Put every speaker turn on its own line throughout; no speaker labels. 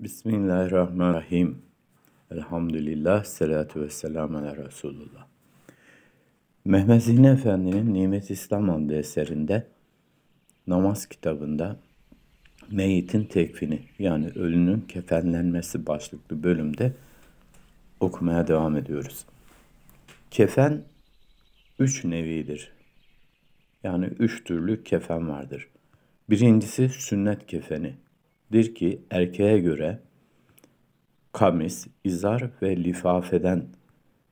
Bismillahirrahmanirrahim. Elhamdülillah, salatu ve selamu ala Resulullah. Mehmet Zihni Efendi'nin Nimet İslam adlı eserinde namaz kitabında meyitin tekfini yani ölünün kefenlenmesi başlıklı bölümde okumaya devam ediyoruz. Kefen üç nevidir. Yani üç türlü kefen vardır. Birincisi sünnet kefeni dir ki erkeğe göre kamis, izar ve lifafeden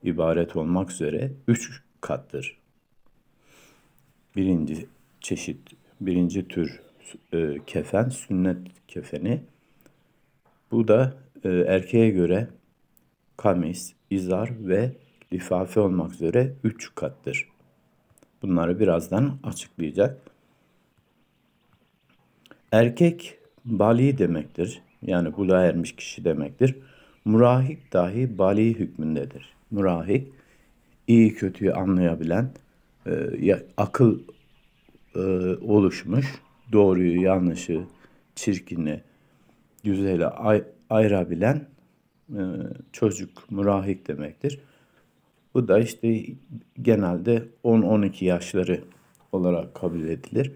ibaret olmak üzere üç kattır. Birinci çeşit, birinci tür e, kefen, sünnet kefeni. Bu da e, erkeğe göre kamis, izar ve lifafe olmak üzere üç kattır. Bunları birazdan açıklayacak. Erkek bali demektir. Yani buluğa ermiş kişi demektir. Murahik dahi bali hükmündedir. Murahik iyi kötüyü anlayabilen e, akıl e, oluşmuş. Doğruyu, yanlışı, çirkini güzeli ay, ayırabilen e, çocuk murahik demektir. Bu da işte genelde 10-12 yaşları olarak kabul edilir.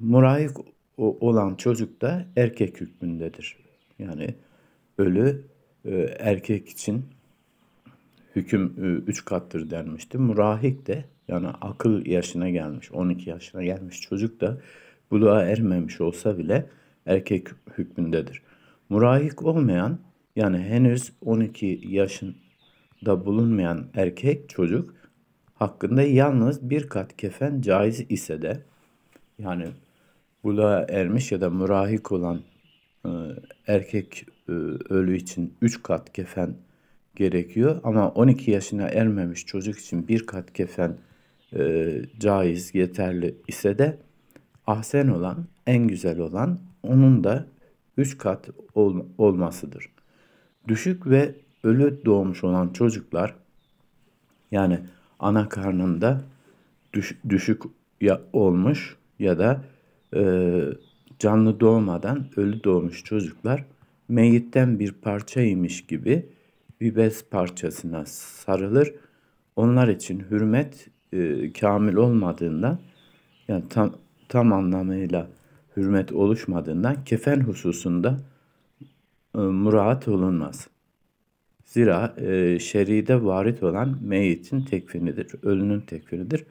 Murahik o olan çocuk da erkek hükmündedir. Yani ölü e, erkek için hüküm e, üç kattır denmişti. Murahik de yani akıl yaşına gelmiş, 12 yaşına gelmiş çocuk da buluğa ermemiş olsa bile erkek hükmündedir. Murahik olmayan yani henüz 12 yaşında bulunmayan erkek çocuk hakkında yalnız bir kat kefen caiz ise de yani buluğa ermiş ya da mürahik olan e, erkek e, ölü için 3 kat kefen gerekiyor. Ama 12 yaşına ermemiş çocuk için bir kat kefen e, caiz, yeterli ise de ahsen olan, en güzel olan onun da 3 kat ol, olmasıdır. Düşük ve ölü doğmuş olan çocuklar yani ana karnında düş, düşük ya olmuş ya da ee, canlı doğmadan ölü doğmuş çocuklar meyitten bir parçaymış gibi bir bez parçasına sarılır. Onlar için hürmet e, kamil olmadığından yani tam, tam anlamıyla hürmet oluşmadığından kefen hususunda e, muraat olunmaz. Zira e, şeride varit olan meyitin tekfinidir, ölünün tekfinidir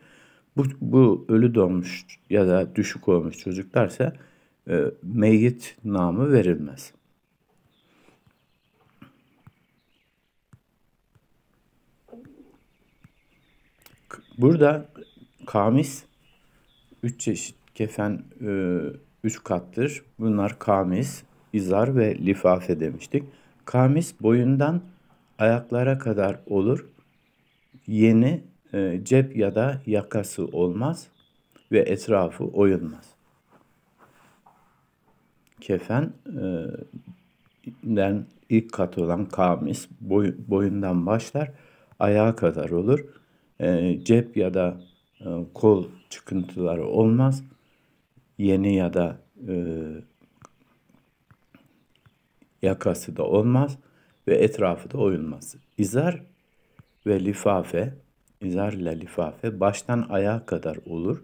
bu, bu ölü doğmuş ya da düşük olmuş çocuklarsa e, meyit namı verilmez. Burada kamis üç çeşit kefen e, üç kattır. Bunlar kamis, izar ve lifafe demiştik. Kamis boyundan ayaklara kadar olur. Yeni e, cep ya da yakası olmaz ve etrafı oyulmaz. Kefenden e, ilk kat olan kamis boyundan başlar, ayağa kadar olur. E, cep ya da e, kol çıkıntıları olmaz. Yeni ya da e, yakası da olmaz ve etrafı da oyulmaz. İzar ve lifafe izarla lifafe baştan ayağa kadar olur.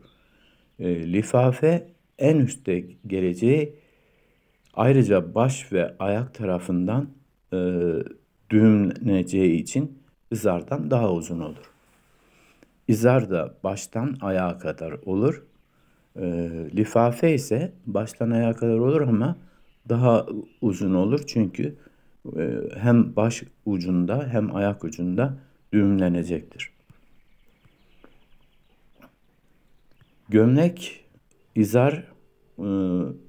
E, lifafe en üstte geleceği ayrıca baş ve ayak tarafından e, düğümleneceği için izardan daha uzun olur. İzar da baştan ayağa kadar olur. E, lifafe ise baştan ayağa kadar olur ama daha uzun olur çünkü e, hem baş ucunda hem ayak ucunda düğümlenecektir. Gömlek, izar, e,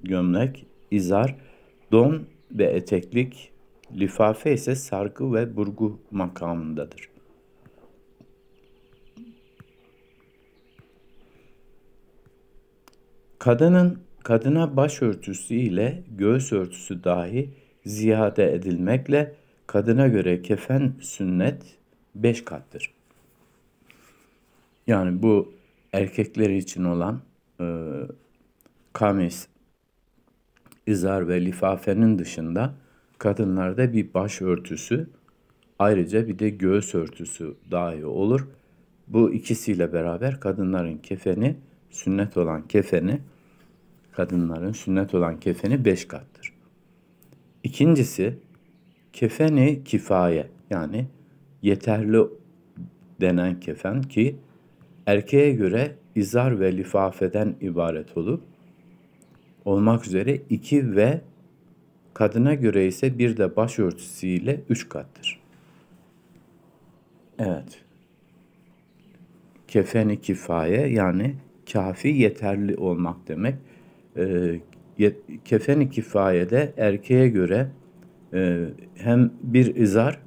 gömlek, izar, don ve eteklik, lifafe ise sargı ve burgu makamındadır. Kadının kadına başörtüsü ile göğüs örtüsü dahi ziyade edilmekle kadına göre kefen sünnet beş kattır. Yani bu erkekler için olan e, kamis, izar ve lifafenin dışında kadınlarda bir baş örtüsü, ayrıca bir de göğüs örtüsü dahi olur. Bu ikisiyle beraber kadınların kefeni, sünnet olan kefeni, kadınların sünnet olan kefeni beş kattır. İkincisi, kefeni kifaye yani yeterli denen kefen ki erkeğe göre izar ve lifafeden ibaret olup olmak üzere iki ve kadına göre ise bir de başörtüsüyle üç kattır. Evet. Kefeni kifaye yani kafi yeterli olmak demek. E, kefeni de erkeğe göre e, hem bir izar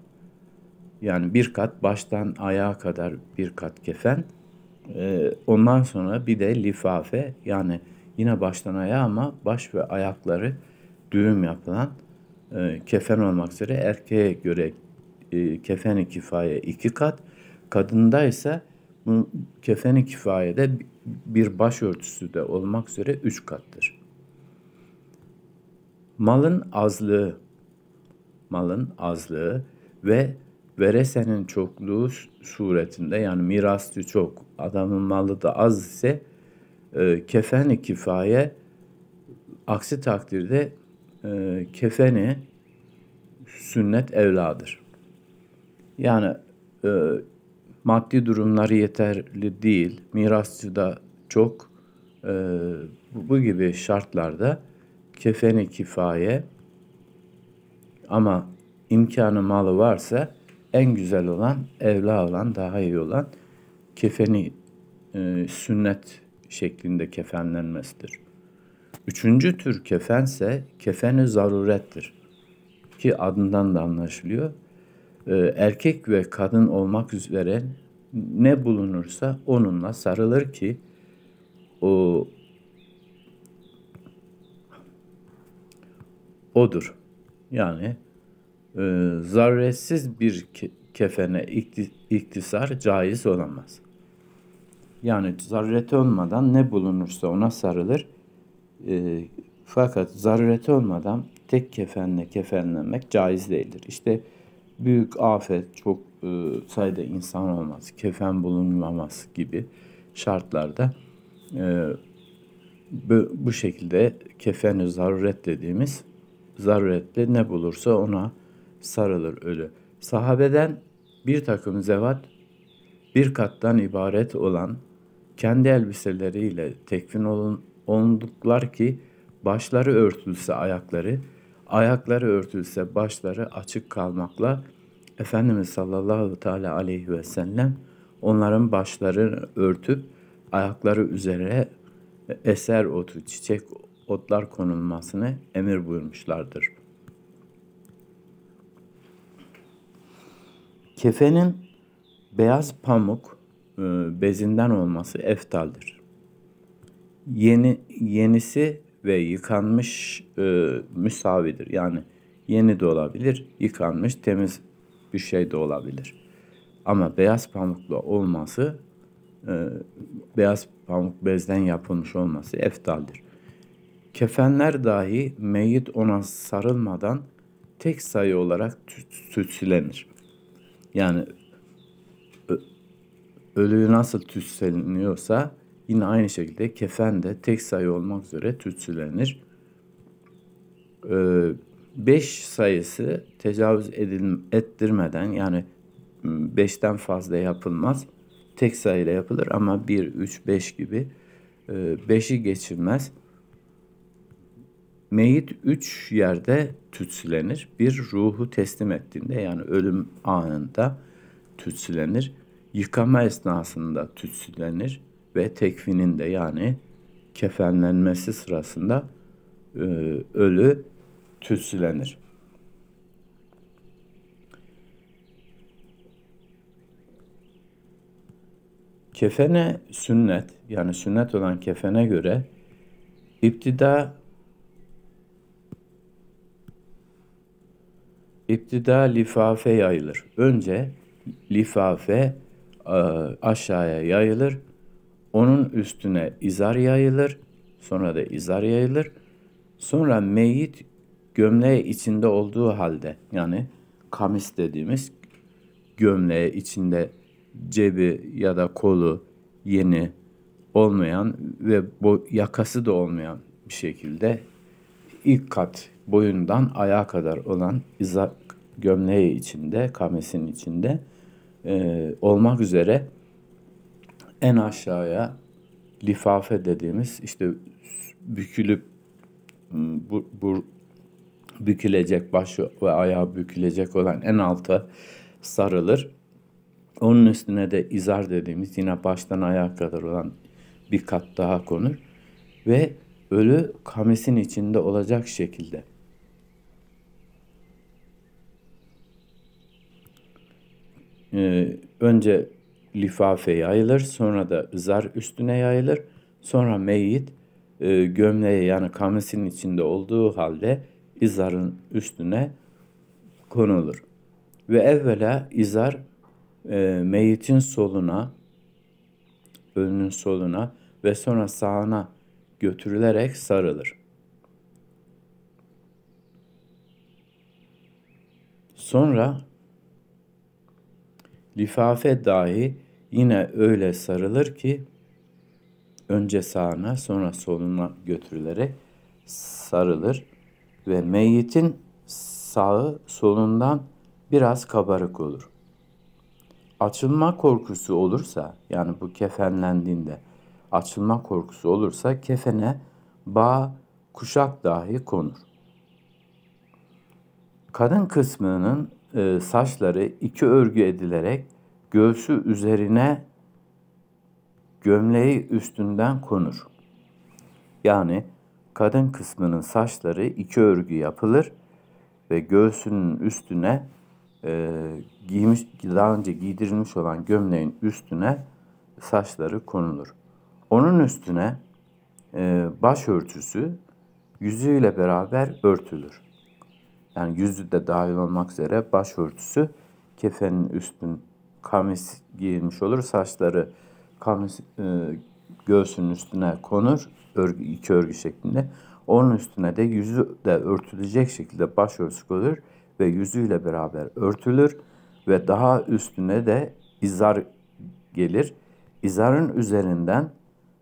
yani bir kat baştan ayağa kadar bir kat kefen e, ondan sonra bir de lifafe yani yine baştan ayağa ama baş ve ayakları düğüm yapılan e, kefen olmak üzere erkeğe göre e, kefeni kifaye iki kat, kadında ise bu kefeni kifayede bir baş örtüsü de olmak üzere üç kattır. Malın azlığı, malın azlığı ve veresenin çokluğu suretinde yani mirasçı çok, adamın malı da az ise e, kefeni kifaye aksi takdirde e, kefeni sünnet evladır. Yani e, maddi durumları yeterli değil, mirasçı da çok. E, bu gibi şartlarda kefeni kifaye ama imkanı malı varsa en güzel olan, evli olan, daha iyi olan kefeni e, sünnet şeklinde kefenlenmesidir. Üçüncü tür kefense kefeni zarurettir. Ki adından da anlaşılıyor. E, erkek ve kadın olmak üzere ne bulunursa onunla sarılır ki o odur. Yani e, ee, zarretsiz bir kefene iktisar caiz olamaz. Yani zarreti olmadan ne bulunursa ona sarılır. E, fakat zarreti olmadan tek kefenle kefenlenmek caiz değildir. İşte büyük afet, çok e, sayıda insan olmaz, kefen bulunmamaz gibi şartlarda e, bu, bu şekilde kefeni zaruret dediğimiz zaruretle ne bulursa ona sarılır ölü. Sahabeden bir takım zevat, bir kattan ibaret olan, kendi elbiseleriyle tekfin olun, olunduklar ki başları örtülse ayakları, ayakları örtülse başları açık kalmakla Efendimiz sallallahu teala aleyhi ve sellem onların başları örtüp ayakları üzere eser otu, çiçek otlar konulmasını emir buyurmuşlardır. Kefenin beyaz pamuk e, bezinden olması eftaldir. Yeni yenisi ve yıkanmış e, müsavidir. Yani yeni de olabilir, yıkanmış temiz bir şey de olabilir. Ama beyaz pamukla olması, e, beyaz pamuk bezden yapılmış olması eftaldir. Kefenler dahi meyyit ona sarılmadan tek sayı olarak tütsülenir. Yani ölüyü nasıl tütsüleniyorsa yine aynı şekilde kefen de tek sayı olmak üzere tütsülenir. Ee, beş sayısı tecavüz edil, ettirmeden yani beşten fazla yapılmaz. Tek sayıyla yapılır ama bir, üç, beş gibi e, beşi geçilmez. Meyit üç yerde tütsülenir. Bir ruhu teslim ettiğinde yani ölüm anında tütsülenir. Yıkama esnasında tütsülenir ve tekvininde yani kefenlenmesi sırasında e, ölü tütsülenir. Kefene sünnet yani sünnet olan kefene göre İptida İptida lifafe yayılır. Önce lifafe e, aşağıya yayılır. Onun üstüne izar yayılır. Sonra da izar yayılır. Sonra meyit gömleği içinde olduğu halde yani kamis dediğimiz gömleği içinde cebi ya da kolu yeni olmayan ve bu yakası da olmayan bir şekilde ilk kat boyundan ayağa kadar olan izak gömleği içinde, kamesinin içinde e, olmak üzere en aşağıya lifafe dediğimiz işte bükülüp bu, bu bükülecek başı ve ayağı bükülecek olan en alta sarılır. Onun üstüne de izar dediğimiz yine baştan ayağa kadar olan bir kat daha konur ve ölü kamisin içinde olacak şekilde. Ee, önce lifafe yayılır, sonra da zar üstüne yayılır, sonra meyit e, gömleği yani kamisin içinde olduğu halde izarın üstüne konulur. Ve evvela izar e, meyitin soluna, ölünün soluna ve sonra sağına götürülerek sarılır. Sonra lifafe dahi yine öyle sarılır ki önce sağına sonra soluna götürülerek sarılır ve meyyitin sağı solundan biraz kabarık olur. Açılma korkusu olursa yani bu kefenlendiğinde açılma korkusu olursa kefene bağ, kuşak dahi konur. Kadın kısmının e, saçları iki örgü edilerek göğsü üzerine gömleği üstünden konur. Yani kadın kısmının saçları iki örgü yapılır ve göğsünün üstüne e, giymiş daha önce giydirilmiş olan gömleğin üstüne saçları konulur. Onun üstüne e, başörtüsü yüzüyle beraber örtülür. Yani yüzü de dahil olmak üzere başörtüsü kefenin üstün kamis giyilmiş olur. Saçları kamis e, göğsünün üstüne konur örgü, iki örgü şeklinde. Onun üstüne de yüzü de örtülecek şekilde başörtüsü konur ve yüzüyle beraber örtülür ve daha üstüne de izar gelir. İzarın üzerinden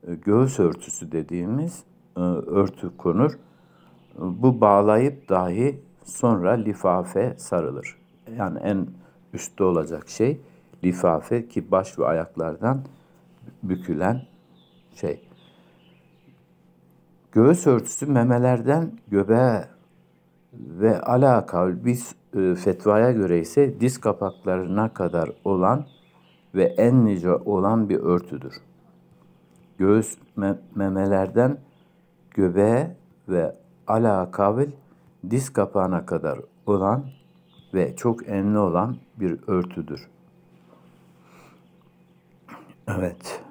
e, göğüs örtüsü dediğimiz e, örtü konur. Bu bağlayıp dahi sonra lifafe sarılır. Yani en üstte olacak şey lifafe ki baş ve ayaklardan bükülen şey. Göğüs örtüsü memelerden göbeğe ve ala kavl biz e, fetvaya göre ise diz kapaklarına kadar olan ve en nice olan bir örtüdür göğüs me- memelerden göbeğe ve ala kavil diz kapağına kadar olan ve çok enli olan bir örtüdür. Evet.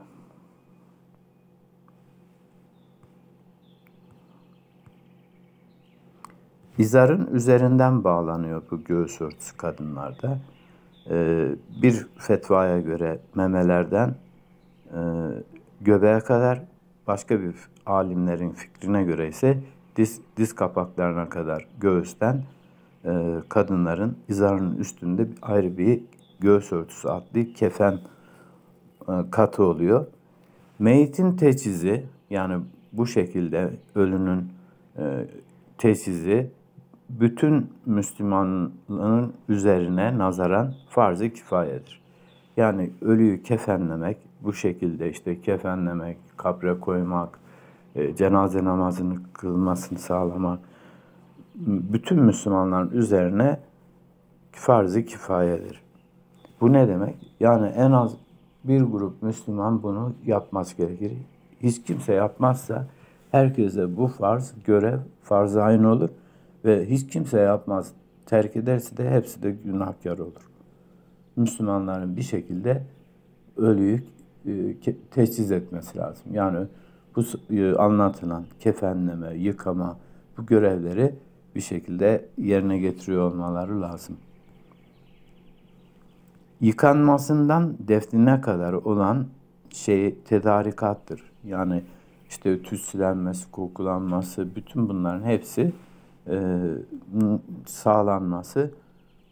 İzarın üzerinden bağlanıyor bu göğüs örtüsü kadınlarda. Ee, bir fetvaya göre memelerden e, göbeğe kadar, başka bir alimlerin fikrine göre ise diz, diz kapaklarına kadar göğüsten e, kadınların izarının üstünde ayrı bir göğüs örtüsü adlı kefen e, katı oluyor. Meyitin teçhizi yani bu şekilde ölünün e, teçhizi bütün Müslümanların üzerine nazaran farz-ı kifayedir. Yani ölüyü kefenlemek, bu şekilde işte kefenlemek, kabre koymak, e, cenaze namazını kılmasını sağlamak, bütün Müslümanların üzerine farz-ı kifayedir. Bu ne demek? Yani en az bir grup Müslüman bunu yapması gerekir. Hiç kimse yapmazsa herkese bu farz, görev, farz aynı olur ve hiç kimse yapmaz, terk ederse de hepsi de günahkar olur. Müslümanların bir şekilde ölüyü e, teçhiz etmesi lazım. Yani bu e, anlatılan kefenleme, yıkama bu görevleri bir şekilde yerine getiriyor olmaları lazım. Yıkanmasından defnine kadar olan şey tedarikattır. Yani işte tütsülenmesi, kokulanması, bütün bunların hepsi e, sağlanması,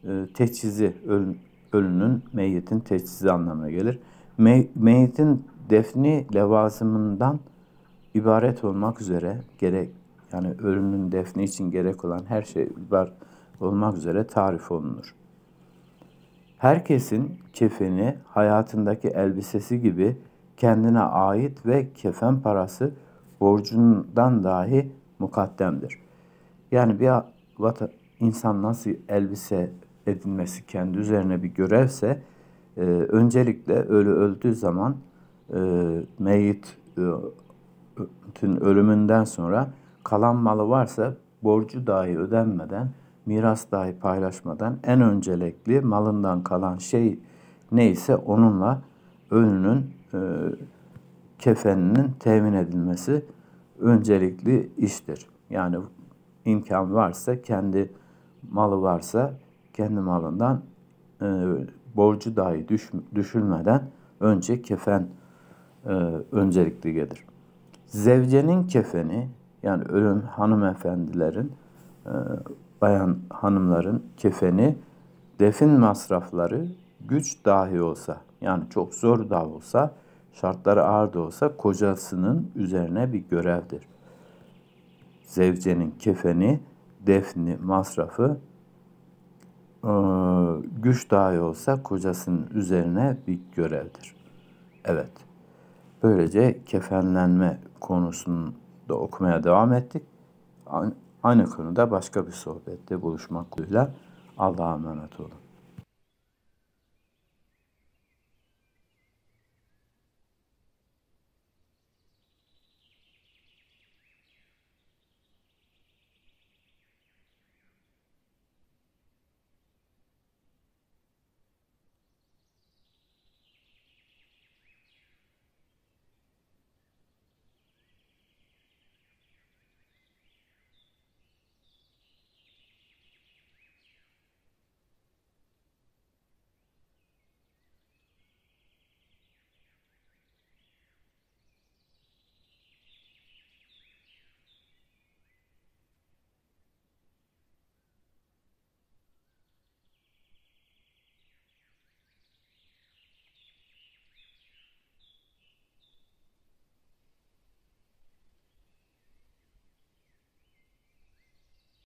e, teçhizi, ölüm, ölünün meyyetin teşhisi anlamına gelir. Me meyyetin defni levazımından ibaret olmak üzere gerek yani ölümün defni için gerek olan her şey var olmak üzere tarif olunur. Herkesin kefeni hayatındaki elbisesi gibi kendine ait ve kefen parası borcundan dahi mukaddemdir. Yani bir vata, insan nasıl elbise edinmesi kendi üzerine bir görevse e, öncelikle ölü öldüğü zaman e, meyit e, ölümünden sonra kalan malı varsa borcu dahi ödenmeden, miras dahi paylaşmadan en öncelikli malından kalan şey neyse onunla ölünün e, kefeninin temin edilmesi öncelikli iştir. Yani imkan varsa, kendi malı varsa kendi malından e, borcu dahi düş, düşülmeden önce kefen e, öncelikli gelir. Zevcenin kefeni yani ölüm hanımefendilerin, e, bayan hanımların kefeni defin masrafları güç dahi olsa yani çok zor da olsa şartları ağır da olsa kocasının üzerine bir görevdir. Zevcenin kefeni defni masrafı ee, güç dahi olsa kocasının üzerine bir görevdir. Evet. Böylece kefenlenme konusunu da okumaya devam ettik. Aynı konuda başka bir sohbette buluşmak üzere. Allah'a emanet olun.